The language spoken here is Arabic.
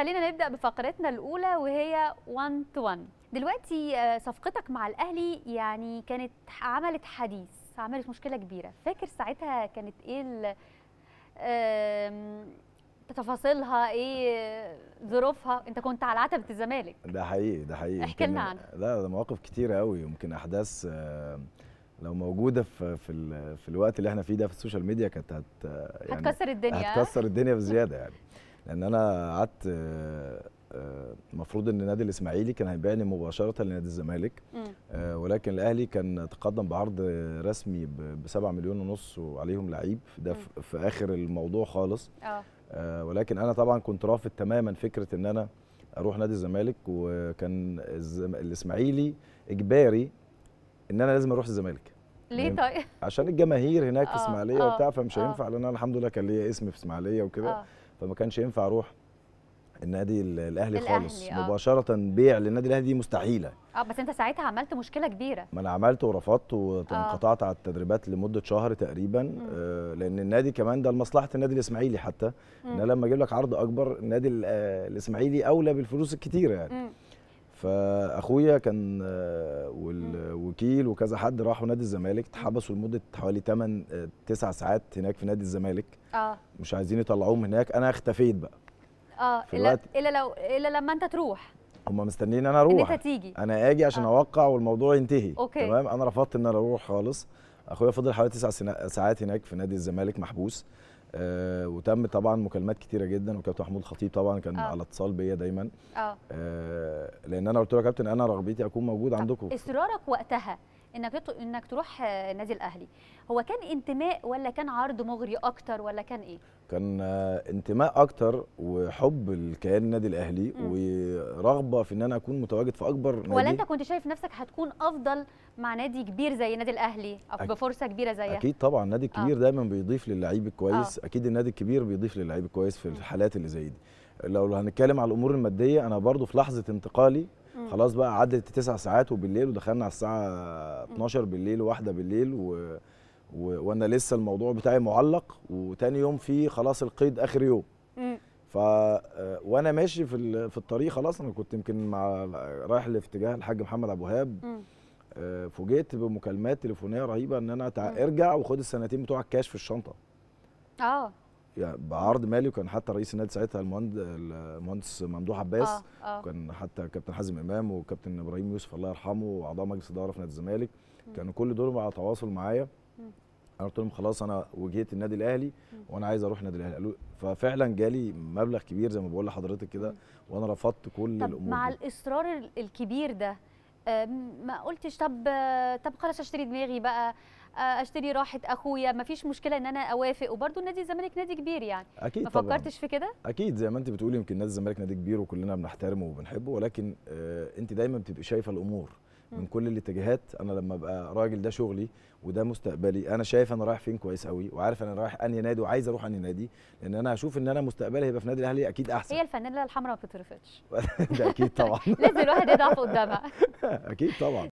خلينا نبدا بفقرتنا الاولى وهي 1 تو 1 دلوقتي آه، صفقتك مع الاهلي يعني كانت عملت حديث عملت مشكله كبيره فاكر ساعتها كانت ايه تفاصيلها ايه ظروفها انت كنت على عتبه الزمالك ده حقيقي ده حقيقي احكي لنا عنها لا ده مواقف كتيره قوي يمكن احداث لو موجوده في في, في الوقت اللي احنا فيه ده في السوشيال ميديا كانت هت آه، يعني هتكسر الدنيا هتكسر الدنيا بزياده يعني ان انا قعدت المفروض آه، آه، ان نادي الاسماعيلي كان هيبيعني مباشره لنادي الزمالك آه، ولكن الاهلي كان تقدم بعرض رسمي ب 7 مليون ونص وعليهم لعيب ده في, في اخر الموضوع خالص آه. ولكن انا طبعا كنت رافض تماما فكره ان انا اروح نادي الزمالك وكان الزم... الاسماعيلي اجباري ان انا لازم اروح الزمالك ليه طيب عشان الجماهير هناك في اسماعيليه وبتاع فمش هينفع لان انا الحمد لله كان ليا اسم في اسماعيليه وكده فما كانش ينفع اروح النادي الاهلي, الأهلي خالص آه. مباشره بيع للنادي الاهلي دي مستحيله اه بس انت ساعتها عملت مشكله كبيره ما انا عملت ورفضت وانقطعت آه. على التدريبات لمده شهر تقريبا آه لان النادي كمان ده لمصلحه النادي الاسماعيلي حتى مم. ان لما اجيب لك عرض اكبر النادي آه، الاسماعيلي اولى بالفلوس الكتيره يعني مم. فاخويا كان والوكيل وكذا حد راحوا نادي الزمالك اتحبسوا لمده حوالي 8 9 آه، ساعات هناك في نادي الزمالك اه مش عايزين يطلعوهم هناك انا اختفيت بقى اه الا الا لو الا لما انت تروح هم مستنيين انا اروح إن انت تيجي انا اجي عشان آه. اوقع والموضوع ينتهي أوكي. تمام انا رفضت ان انا اروح خالص اخويا فضل حوالي 9 ساعات هناك في نادي الزمالك محبوس آه وتم طبعا مكالمات كتيره جدا وكابتن محمود خطيب طبعا كان أوه. على اتصال بيا دايما أوه. آه لان انا قلت له يا كابتن انا رغبتي اكون موجود آه، عندكم اصرارك وقتها انك انك تروح النادي الاهلي هو كان انتماء ولا كان عرض مغري اكتر ولا كان ايه كان آه، انتماء اكتر وحب الكيان النادي الاهلي م. ورغبه في ان انا اكون متواجد في اكبر نادي ولا انت كنت شايف نفسك هتكون افضل مع نادي كبير زي النادي الاهلي او أك... بفرصه كبيره زيها اكيد طبعا النادي الكبير آه. دايما بيضيف للعيب الكويس آه. اكيد النادي الكبير بيضيف للعيب الكويس في الحالات اللي زي دي لو هنتكلم على الامور الماديه انا برضو في لحظه انتقالي خلاص بقى عدت التسع ساعات وبالليل ودخلنا على الساعه 12 بالليل واحدة بالليل و... و... وانا لسه الموضوع بتاعي معلق وتاني يوم في خلاص القيد اخر يوم ف آه، وانا ماشي في في الطريق خلاص انا كنت يمكن مع رايح لاتجاه الحاج محمد ابو هاب آه، فوجئت بمكالمات تليفونيه رهيبه ان انا تع... ارجع وخد السنتين بتوع الكاش في الشنطه اه يعني بعرض مالي وكان حتى رئيس النادي ساعتها المهندس ممدوح عباس آه آه. وكان حتى كابتن حازم امام وكابتن ابراهيم يوسف الله يرحمه واعضاء مجلس اداره في نادي الزمالك كانوا كل دول على تواصل معايا انا قلت لهم خلاص انا وجهت النادي الاهلي وانا عايز اروح النادي الاهلي قالوا ففعلا جالي مبلغ كبير زي ما بقول لحضرتك كده وانا رفضت كل طب الامور مع دي. الاصرار الكبير ده آه، ما قلتش طب طب خلاص اشتري دماغي بقى آه، اشتري راحه اخويا ما فيش مشكله ان انا اوافق وبرده نادي الزمالك نادي كبير يعني أكيد ما فكرتش في كده اكيد زي ما انت بتقولي يمكن نادي الزمالك نادي كبير وكلنا بنحترمه وبنحبه ولكن آه، انت دايما بتبقي شايفه الامور من كل الاتجاهات انا لما ابقى راجل ده شغلي وده مستقبلي انا شايف انا رايح فين كويس قوي وعارف انا رايح انهي نادي وعايز اروح انهي نادي لان انا هشوف ان انا مستقبلي هيبقى في نادي الاهلي اكيد احسن هي الفانيلا الحمراء ما بتترفضش ده اكيد طبعا لازم الواحد يضعف قدامها اكيد طبعا